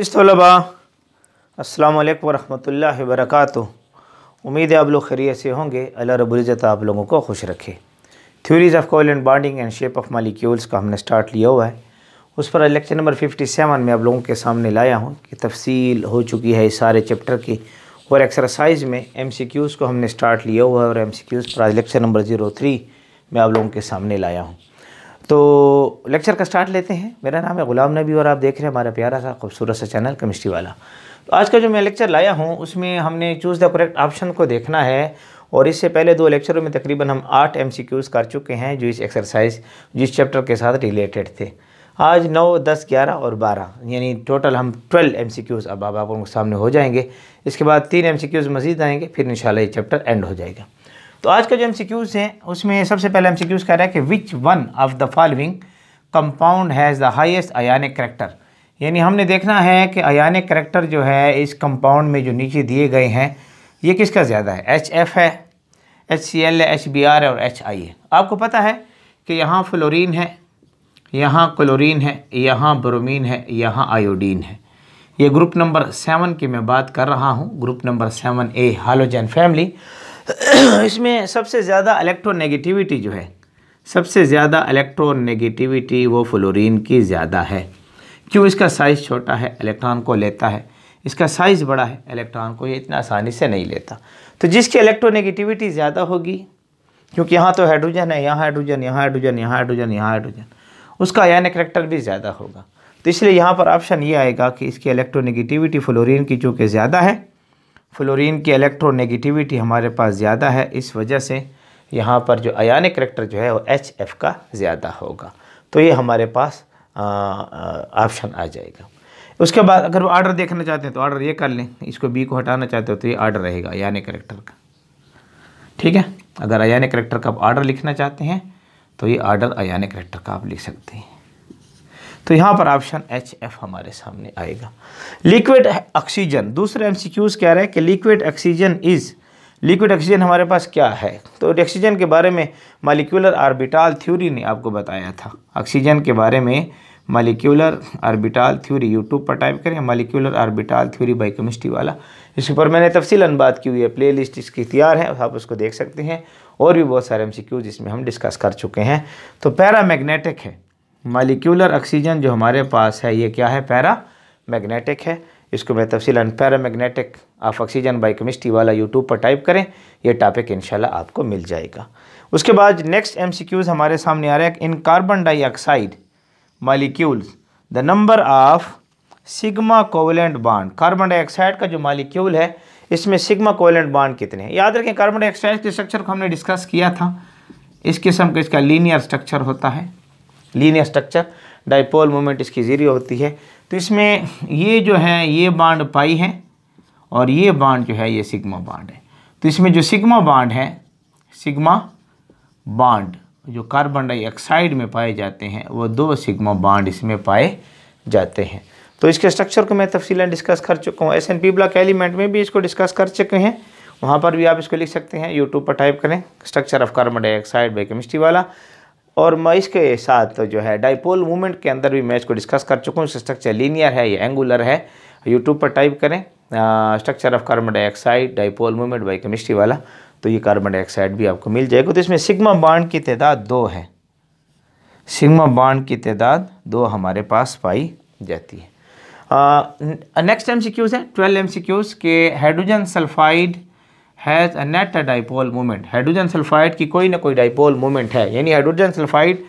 इस तलबा अस्सलाम वालेकुम रहमतुल्लाहि उम्मीद है आप लोग खैरियत से होंगे अल्लाह रबुल्ज़त आप लोगों को खुश रखे theories of call and bonding and shape of molecules का हमने स्टार्ट लिया हुआ है उस पर लेक्चर नंबर फिफ्टी सेवन में आप लोगों के सामने लाया हूँ कि तफसील हो चुकी है इस सारे चैप्टर की और एक्सरसाइज में एम सी क्यूज़ को हमने स्टार्ट लिया हुआ है और एम सी क्यूज़ पर आज लेक्चर नंबर जीरो थ्री में आप लोगों के सामने लाया हूँ तो लेक्चर का स्टार्ट लेते हैं मेरा नाम है ग़ुलाम नबी और आप देख रहे हैं हमारा प्यारा सा खूबसूरत सा चैनल केमिस्ट्री वाला तो आज का जो मैं लेक्चर लाया हूँ उसमें हमने चूज़ द करेक्ट ऑप्शन को देखना है और इससे पहले दो लेक्चरों में तकरीबन हम आठ एम कर चुके हैं जो इस एक्सरसाइज जिस चैप्टर के साथ रिलेटेड थे आज नौ दस ग्यारह और बारह यानी टोटल हम ट्वेल्व एम सी क्यूज़ अब आप लोगों के सामने हो जाएंगे इसके बाद तीन एम सी क्यूज़ मज़ीद आएंगे फिर इन ये चैप्टर एंड हो जाएगा तो आज का जो एमसीक्यूज़ हैं उसमें सबसे पहला एमसीक्यूज़ कह रहा है कि which one of the following compound has the highest ionic character यानी हमने देखना है कि अयानिक करेक्टर जो है इस कंपाउंड में जो नीचे दिए गए हैं ये किसका ज़्यादा है एच एफ है एच सी एल है एच बी आर है और एच आई है आपको पता है कि यहाँ फ्लोरिन है यहाँ क्लोरिन है यहाँ ब्रोमिन है यहाँ आयोडीन है ये ग्रुप नंबर सेवन की मैं बात कर रहा हूँ group number seven A halogen family इसमें सबसे ज़्यादा इलेक्ट्रोनेगेटिविटी जो है सबसे ज़्यादा इलेक्ट्रोनेगेटिविटी वो फ्लोरीन की ज़्यादा है क्यों इसका साइज़ छोटा है इलेक्ट्रॉन को लेता है इसका साइज़ बड़ा है इलेक्ट्रॉन को ये इतना आसानी से नहीं लेता तो जिसकी इलेक्ट्रोनेगेटिविटी ज़्यादा होगी क्योंकि यहाँ तो हाइड्रोजन है यहाँ हाइड्रोजन यहाँ हाइड्रोजन यहाँ हाइड्रोजन यहाँ हाइड्रोजन उसका यानी करेक्टर भी ज़्यादा होगा तो इसलिए यहाँ पर ऑप्शन ये आएगा कि इसकी इलेक्ट्रोनेगेटिविटी फ्लोरीन की चूँकि ज़्यादा है फ्लोरीन की इलेक्ट्रोनेगेटिविटी हमारे पास ज़्यादा है इस वजह से यहाँ पर जो अयानिक करेक्टर जो है वो एच एफ का ज़्यादा होगा तो ये हमारे पास ऑप्शन आ, आ, आ जाएगा उसके बाद अगर वो आर्डर देखना चाहते हैं तो आर्डर ये कर लें इसको बी को हटाना चाहते हो तो ये आर्डर रहेगा अयानिक करेक्टर का ठीक है अगर अयानिक करेक्टर का आप आर्डर लिखना चाहते हैं तो ये आर्डर अयानिक करेक्टर का आप लिख सकते हैं तो यहाँ पर ऑप्शन एच एफ हमारे सामने आएगा लिक्विड ऑक्सीजन दूसरे एमसीक्यूज कह रहे हैं कि liquid oxygen is liquid oxygen हमारे पास क्या है तो ऑक्सीजन के बारे में मालिक्यूलर आर्बिटाल थ्योरी ने आपको बताया था ऑक्सीजन के बारे में मालिक्यूलर आर्बिटाल थ्योरी यूट्यूब पर टाइप करें molecular orbital theory by chemistry वाला इस ऊपर मैंने तफसीलन बात की हुई है प्ले लिस्ट इसकी तैयार है आप उसको देख सकते हैं और भी बहुत सारे एम सी क्यूज इसमें हम डिस्कस कर चुके हैं तो पैरामैग्नेटिक है मालिक्यूलर ऑक्सीजन जो हमारे पास है ये क्या है पैरा मैग्नेटिक है इसको मैं तफसील paramagnetic of oxygen by chemistry वाला यूट्यूब पर टाइप करें यह टॉपिक इनशाला आपको मिल जाएगा उसके बाद नेक्स्ट एम सी क्यूज़ हमारे सामने आ रहे हैं in carbon dioxide molecules the number of sigma covalent bond carbon dioxide का जो मालिक्यूल है इसमें सिग्मा कोवलेंट बाड कितने हैं याद रखें कार्बन डाइऑक्साइड के स्ट्रक्चर को हमने डिस्कस किया था इस किस्म का इसका लीनियर स्ट्रक्चर होता है लीनियर स्ट्रक्चर डाइपोल मोमेंट इसकी ज़ीरो होती है तो इसमें ये जो है ये बाड पाई है और ये बाड जो है ये सिग्मा बाड है तो इसमें जो सिग्मा बाड है सिग्मा बाड जो कार्बन डाइऑक्साइड में पाए जाते हैं वो दो सिग्मा बाड इसमें पाए जाते हैं तो इसके स्ट्रक्चर को मैं तफसीला डिस्कस कर चुका हूँ S and P block element में भी इसको डिस्कस कर चुके हैं वहाँ पर भी आप इसको लिख सकते हैं यूट्यूब पर टाइप करें structure of carbon dioxide by chemistry वाला और मैं इसके साथ जो है डाइपोल मूवमेंट के अंदर भी मैं इसको डिस्कस कर चुका हूँ इसका स्ट्रक्चर लीनियर है या एंगुलर है यूट्यूब पर टाइप करें structure of carbon dioxide dipole movement by chemistry वाला तो ये कार्बन डाइऑक्साइड भी आपको मिल जाएगा तो इसमें सिग्मा बाड की तादाद दो है सिग्मा बाड की तादाद दो हमारे पास पाई जाती है नेक्स्ट एम सी क्यूज़ है ट्वेल्व एम सी क्यूज़ के hydrogen sulphide has a net dipole moment hydrogen sulphide की कोई ना कोई डाइपोल मोमेंट है यानी हाइड्रोजन सल्फाइड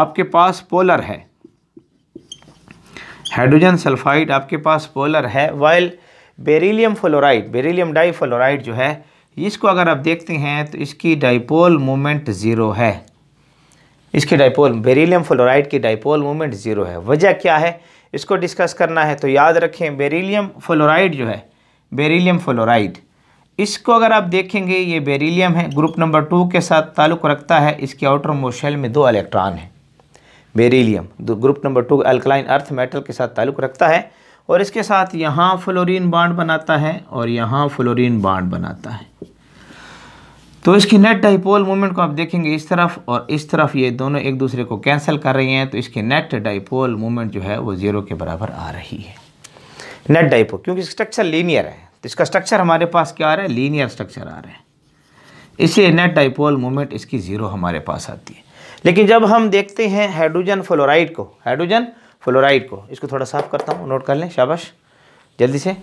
आपके पास पोलर है हाइड्रोजन सल्फाइड आपके पास पोलर है while beryllium fluoride beryllium difluoride जो है इसको अगर आप देखते हैं तो इसकी डाइपोल मोमेंट ज़ीरो है इसकी डाइपोल बेरीलियम फ्लोराइड की डाइपोल मोमेंट ज़ीरो है वजह क्या है इसको डिस्कस करना है तो याद रखें बेरीलियम फ्लोराइड जो है बेरीलियम फ्लोराइड इसको अगर आप देखेंगे ये बेरिलियम है ग्रुप नंबर टू के साथ ताल्लुक़ रखता है इसके आउटर मोशेल में दो इलेक्ट्रॉन है बेरिलियम दो group number two alkaline earth metal के साथ ताल्लुक़ रखता है और इसके साथ यहाँ फ्लोरीन बाड बनाता है और यहाँ फ्लोरीन बाड बनाता है तो इसकी नेट डाइपोल मूवमेंट को आप देखेंगे इस तरफ और इस तरफ ये दोनों एक दूसरे को कैंसिल कर रही हैं तो इसकी नेट डाइपोल मूवमेंट जो है वो ज़ीरो के बराबर आ रही है नेट डाइपोल क्योंकि स्ट्रक्चर लीनियर है तो इसका स्ट्रक्चर हमारे पास क्या आ रहा है लीनियर स्ट्रक्चर आ रहा है इसलिए नेट डाइपोल मोमेंट इसकी ज़ीरो हमारे पास आती है लेकिन जब हम देखते हैं हाइड्रोजन फ्लोराइड को हाइड्रोजन फ्लोराइड को इसको थोड़ा साफ करता हूँ नोट कर लें शाबाश जल्दी से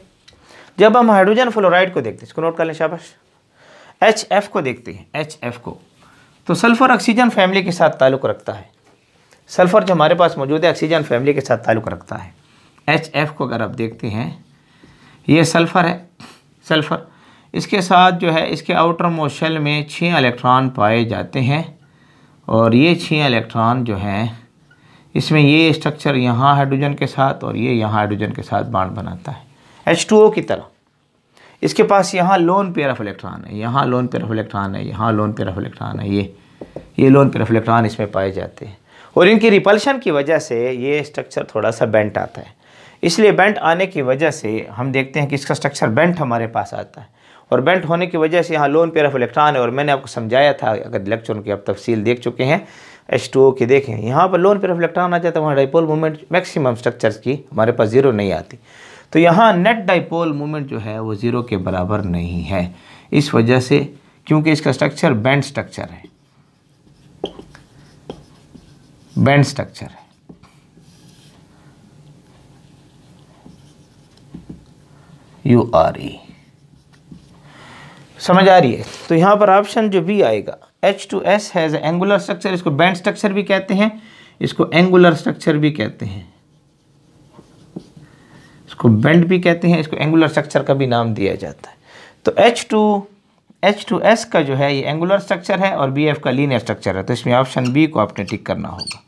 जब हम हाइड्रोजन फ्लोराइड को देखते हैं इसको नोट कर लें शाबाश एच एफ को देखते हैं एच एफ को तो सल्फ़र ऑक्सीजन फैमिली के साथ ताल्लुक़ रखता है सल्फ़र जो हमारे पास मौजूद है ऑक्सीजन फैमिली के साथ ताल्लुक़ रखता है एच एफ को अगर आप देखते हैं ये सल्फ़र है सल्फ़र इसके साथ जो है इसके आउटर मोशल में छः इलेक्ट्रॉन पाए जाते हैं और ये छः इलेक्ट्रॉन जो हैं इसमें ये स्ट्रक्चर यहाँ हाइड्रोजन के साथ और ये यहाँ हाइड्रोजन के साथ बाड बनाता है एच की तरह इसके पास यहाँ लोन पेयर ऑफ इलेक्ट्रॉन है यहाँ लोन पेयर ऑफ इलेक्ट्रॉन है यहाँ लोन पेयर ऑफ इलेक्ट्रॉन है ये ये लोन पेयर ऑफ इलेक्ट्रॉन इसमें पाए जाते हैं और इनकी रिपल्शन की वजह से ये स्ट्रक्चर थोड़ा सा बेंट आता है इसलिए बेंट आने की वजह से हम देखते हैं कि इसका स्ट्रक्चर बेंट हमारे पास आता है और बेंट होने की वजह से यहाँ लोन पेयर ऑफ इलेक्ट्रॉन है और मैंने आपको समझाया था अगर लेक्चर उनकी आप तफसील देख चुके हैं एच टू ओ की देखें यहाँ पर लोन पेयर ऑफ इलेक्ट्रॉन आ जाता है वहाँ डाइपोल मूवमेंट मैक्सिमम स्ट्रक्चर की हमारे पास ज़ीरो नहीं आती तो यहाँ नेट डाइपोल मूवमेंट जो है वो ज़ीरो के बराबर नहीं है इस वजह से क्योंकि इसका स्ट्रक्चर बैंड स्ट्रक्चर है बैंड स्ट्रक्चर है यू आर ई समझ आ रही है तो यहां पर ऑप्शन जो बी आएगा H two S has angular structure इसको बैंड स्ट्रक्चर भी कहते हैं इसको एंगुलर स्ट्रक्चर भी कहते हैं इसको बैंड भी कहते हैं इसको एंगुलर स्ट्रक्चर का भी नाम दिया जाता है तो H two H two S का जो है ये एंगुलर स्ट्रक्चर है और बी एफ का लीनियर स्ट्रक्चर है तो इसमें ऑप्शन बी को आपने टिक करना होगा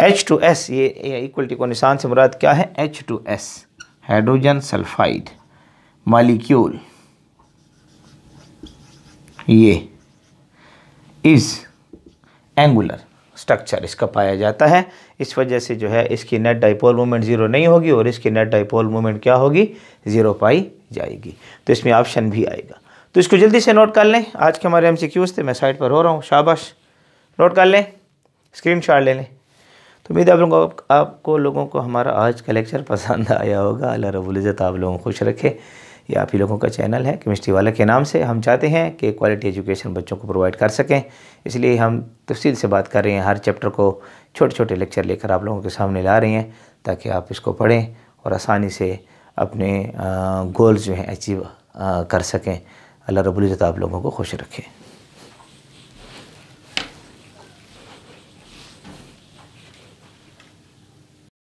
एच टू एस ये इक्वलिटी को निशान से मुराद क्या है H two S hydrogen sulphide molecule ये इज़ एंगुलर स्ट्रक्चर इसका पाया जाता है इस वजह से जो है इसकी नेट डाइपोल मूवमेंट ज़ीरो नहीं होगी और इसकी नेट डाइपोल मूवमेंट क्या होगी ज़ीरो पाई जाएगी तो इसमें ऑप्शन भी आएगा तो इसको जल्दी से नोट कर लें आज के हमारे एम थे मैं साइट पर हो रहा हूँ शाबाश नोट कर लें स्क्रीन शॉट ले लें तो उम्मीद आप लोगों आपको लोगों को हमारा आज का लेक्चर पसंद आया होगा अल्लाह रबुल्ज़त आप लोगों को खुश रखे ये आप ही लोगों का चैनल है केमिस्ट्री वाला के नाम से हम चाहते हैं कि क्वालिटी एजुकेशन बच्चों को प्रोवाइड कर सकें इसलिए हम तफसील से बात कर रहे हैं हर चैप्टर को छोटे छोटे लेक्चर लेकर आप लोगों के सामने ला रहे हैं ताकि आप इसको पढ़ें और आसानी से अपने गोल्स जो हैं अचीव कर सकें अल्लाह रबुल्ज़त आप लोगों को खुश रखें